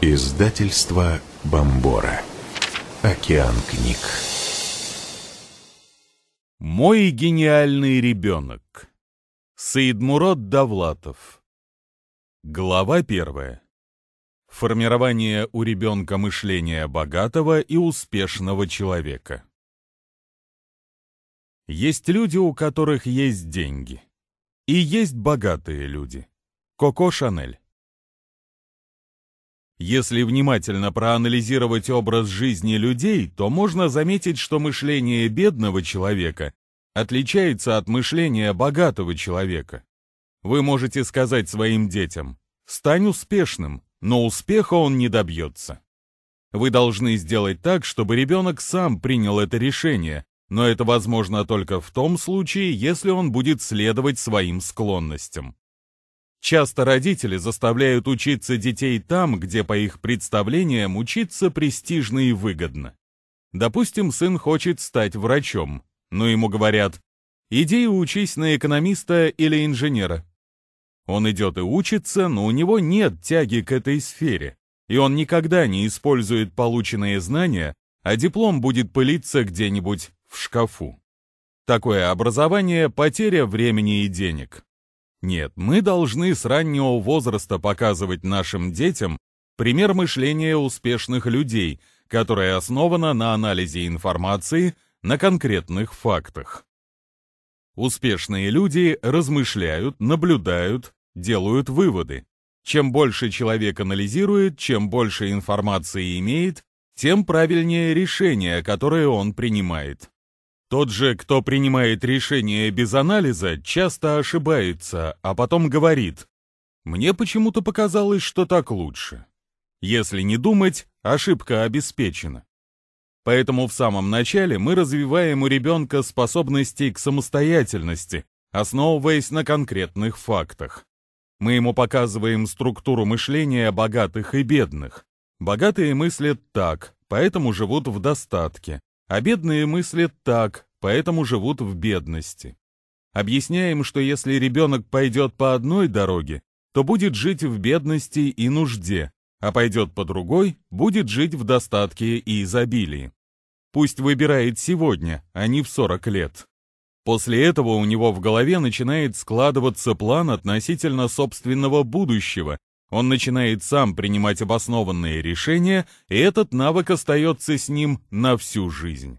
Издательство Бомбора. Океан книг. Мой гениальный ребенок. Саидмурод Давлатов. Глава первая. Формирование у ребенка мышления богатого и успешного человека. Есть люди, у которых есть деньги. И есть богатые люди. Коко Шанель. Если внимательно проанализировать образ жизни людей, то можно заметить, что мышление бедного человека отличается от мышления богатого человека. Вы можете сказать своим детям «стань успешным», но успеха он не добьется. Вы должны сделать так, чтобы ребенок сам принял это решение, но это возможно только в том случае, если он будет следовать своим склонностям. Часто родители заставляют учиться детей там, где, по их представлениям, учиться престижно и выгодно. Допустим, сын хочет стать врачом, но ему говорят «иди учись на экономиста или инженера». Он идет и учится, но у него нет тяги к этой сфере, и он никогда не использует полученные знания, а диплом будет пылиться где-нибудь в шкафу. Такое образование – потеря времени и денег. Нет, мы должны с раннего возраста показывать нашим детям пример мышления успешных людей, которое основано на анализе информации на конкретных фактах. Успешные люди размышляют, наблюдают, делают выводы. Чем больше человек анализирует, чем больше информации имеет, тем правильнее решение, которое он принимает. Тот же, кто принимает решение без анализа, часто ошибается, а потом говорит «Мне почему-то показалось, что так лучше». Если не думать, ошибка обеспечена. Поэтому в самом начале мы развиваем у ребенка способности к самостоятельности, основываясь на конкретных фактах. Мы ему показываем структуру мышления богатых и бедных. Богатые мыслят так, поэтому живут в достатке. А бедные мыслят так, поэтому живут в бедности. Объясняем, что если ребенок пойдет по одной дороге, то будет жить в бедности и нужде, а пойдет по другой, будет жить в достатке и изобилии. Пусть выбирает сегодня, а не в 40 лет. После этого у него в голове начинает складываться план относительно собственного будущего, он начинает сам принимать обоснованные решения, и этот навык остается с ним на всю жизнь.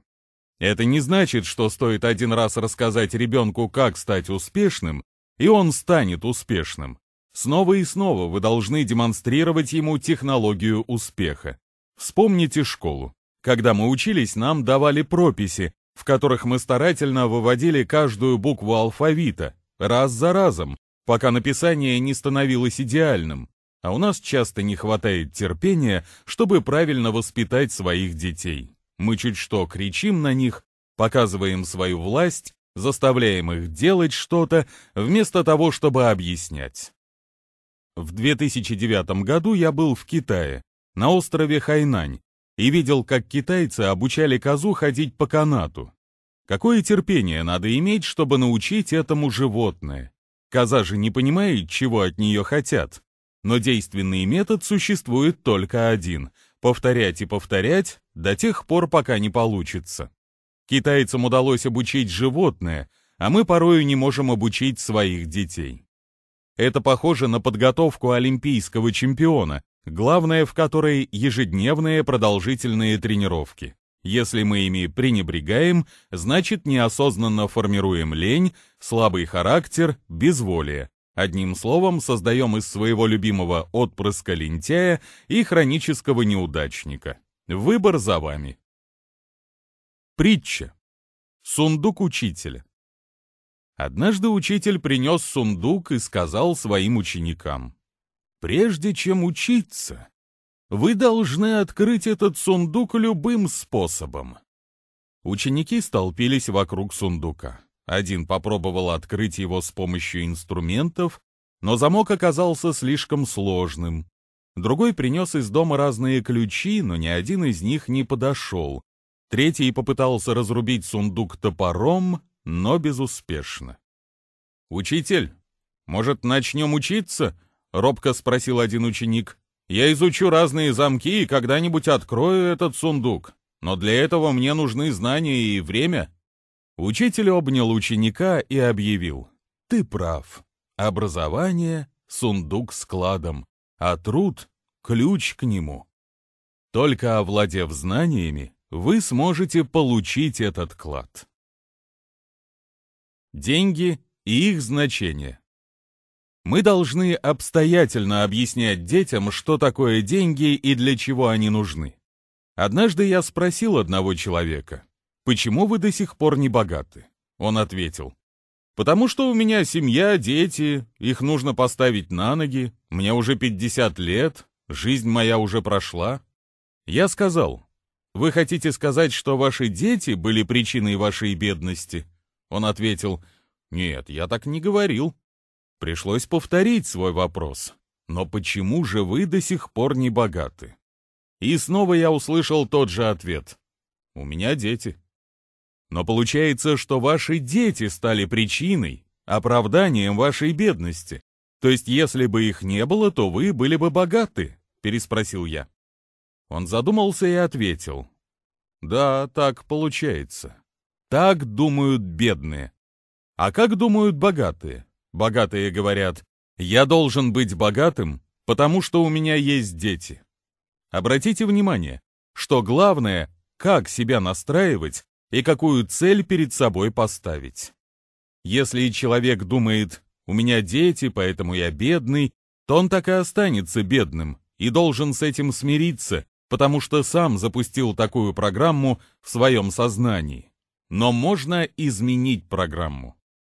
Это не значит, что стоит один раз рассказать ребенку, как стать успешным, и он станет успешным. Снова и снова вы должны демонстрировать ему технологию успеха. Вспомните школу. Когда мы учились, нам давали прописи, в которых мы старательно выводили каждую букву алфавита, раз за разом, пока написание не становилось идеальным а у нас часто не хватает терпения, чтобы правильно воспитать своих детей. Мы чуть что кричим на них, показываем свою власть, заставляем их делать что-то, вместо того, чтобы объяснять. В 2009 году я был в Китае, на острове Хайнань, и видел, как китайцы обучали козу ходить по канату. Какое терпение надо иметь, чтобы научить этому животное? Коза же не понимает, чего от нее хотят. Но действенный метод существует только один — повторять и повторять до тех пор, пока не получится. Китайцам удалось обучить животное, а мы порою не можем обучить своих детей. Это похоже на подготовку олимпийского чемпиона, главное в которой ежедневные продолжительные тренировки. Если мы ими пренебрегаем, значит неосознанно формируем лень, слабый характер, безволие. Одним словом, создаем из своего любимого отпрыска лентяя и хронического неудачника. Выбор за вами. Притча. Сундук учителя. Однажды учитель принес сундук и сказал своим ученикам, «Прежде чем учиться, вы должны открыть этот сундук любым способом». Ученики столпились вокруг сундука. Один попробовал открыть его с помощью инструментов, но замок оказался слишком сложным. Другой принес из дома разные ключи, но ни один из них не подошел. Третий попытался разрубить сундук топором, но безуспешно. «Учитель, может, начнем учиться?» — робко спросил один ученик. «Я изучу разные замки и когда-нибудь открою этот сундук, но для этого мне нужны знания и время». Учитель обнял ученика и объявил. «Ты прав. Образование — сундук с кладом, а труд — ключ к нему. Только овладев знаниями, вы сможете получить этот клад». Деньги и их значение. Мы должны обстоятельно объяснять детям, что такое деньги и для чего они нужны. Однажды я спросил одного человека, «Почему вы до сих пор не богаты?» Он ответил, «Потому что у меня семья, дети, их нужно поставить на ноги, мне уже 50 лет, жизнь моя уже прошла». Я сказал, «Вы хотите сказать, что ваши дети были причиной вашей бедности?» Он ответил, «Нет, я так не говорил». Пришлось повторить свой вопрос. «Но почему же вы до сих пор не богаты?» И снова я услышал тот же ответ. «У меня дети». Но получается, что ваши дети стали причиной, оправданием вашей бедности. То есть, если бы их не было, то вы были бы богаты?» — переспросил я. Он задумался и ответил. «Да, так получается. Так думают бедные. А как думают богатые? Богатые говорят, я должен быть богатым, потому что у меня есть дети. Обратите внимание, что главное, как себя настраивать, и какую цель перед собой поставить. Если человек думает «у меня дети, поэтому я бедный», то он так и останется бедным и должен с этим смириться, потому что сам запустил такую программу в своем сознании. Но можно изменить программу.